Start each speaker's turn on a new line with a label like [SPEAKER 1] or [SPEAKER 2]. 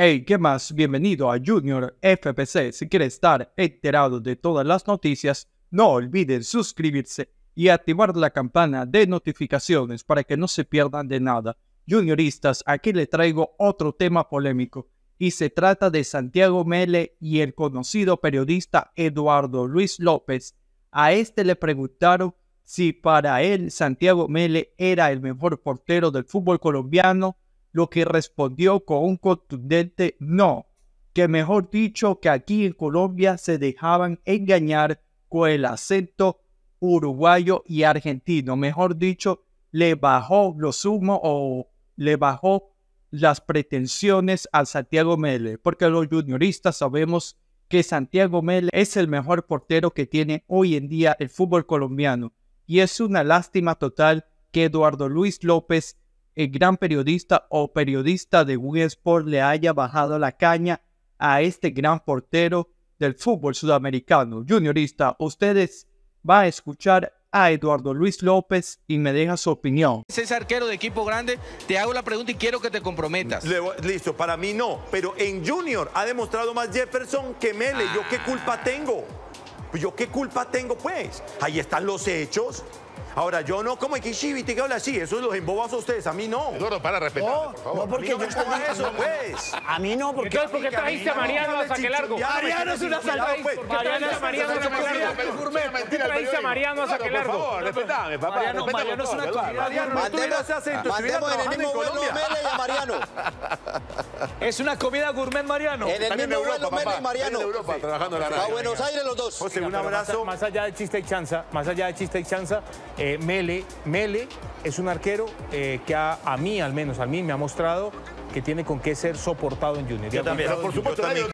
[SPEAKER 1] Hey, ¿qué más? Bienvenido a Junior FPC. Si quieres estar enterado de todas las noticias, no olviden suscribirse y activar la campana de notificaciones para que no se pierdan de nada. Junioristas, aquí le traigo otro tema polémico y se trata de Santiago Mele y el conocido periodista Eduardo Luis López. A este le preguntaron si para él Santiago Mele era el mejor portero del fútbol colombiano lo que respondió con un contundente no, que mejor dicho que aquí en Colombia se dejaban engañar con el acento uruguayo y argentino, mejor dicho, le bajó lo sumo o le bajó las pretensiones al Santiago Mele, porque los junioristas sabemos que Santiago Mele es el mejor portero que tiene hoy en día el fútbol colombiano. Y es una lástima total que Eduardo Luis López el eh, gran periodista o periodista de Wii Sport le haya bajado la caña a este gran portero del fútbol sudamericano juniorista. Ustedes van a escuchar a Eduardo Luis López y me deja su opinión.
[SPEAKER 2] Es arquero de equipo grande, te hago la pregunta y quiero que te comprometas. listo, para mí no, pero en Junior ha demostrado más Jefferson que Mele. ¿Yo qué culpa tengo? ¿Pues ¿Yo qué culpa tengo, pues? Ahí están los hechos. Ahora, yo no como que chivite que habla así, eso los embobas a ustedes, a mí no. Eduardo, para respetar. No, por favor. no porque yo mí no yo eso, pues. A mí no, porque. Entonces, ¿por qué trajiste a Mariano a saque largo? Mariano es una salvada. ¿Por qué trajiste a Mariano a saque largo? ¿Por trajiste a Mariano a saque largo? Por favor, respetame, papá. Mariano es una Mariano, tú ese acento. Mandemos en el mismo vuelo Mele y a Mariano. Es una comida gourmet, Mariano. En el mismo vuelo, Mele y Mariano. En Europa, trabajando en la radio. A Buenos Aires los dos. José, un abrazo. Más, allá de chiste y chanza, más allá de chiste y chanza, eh, Mele, Mele es un arquero eh, que a mí, al menos a mí, me ha mostrado que tiene con qué ser soportado en Junior. Yo también, por supuesto.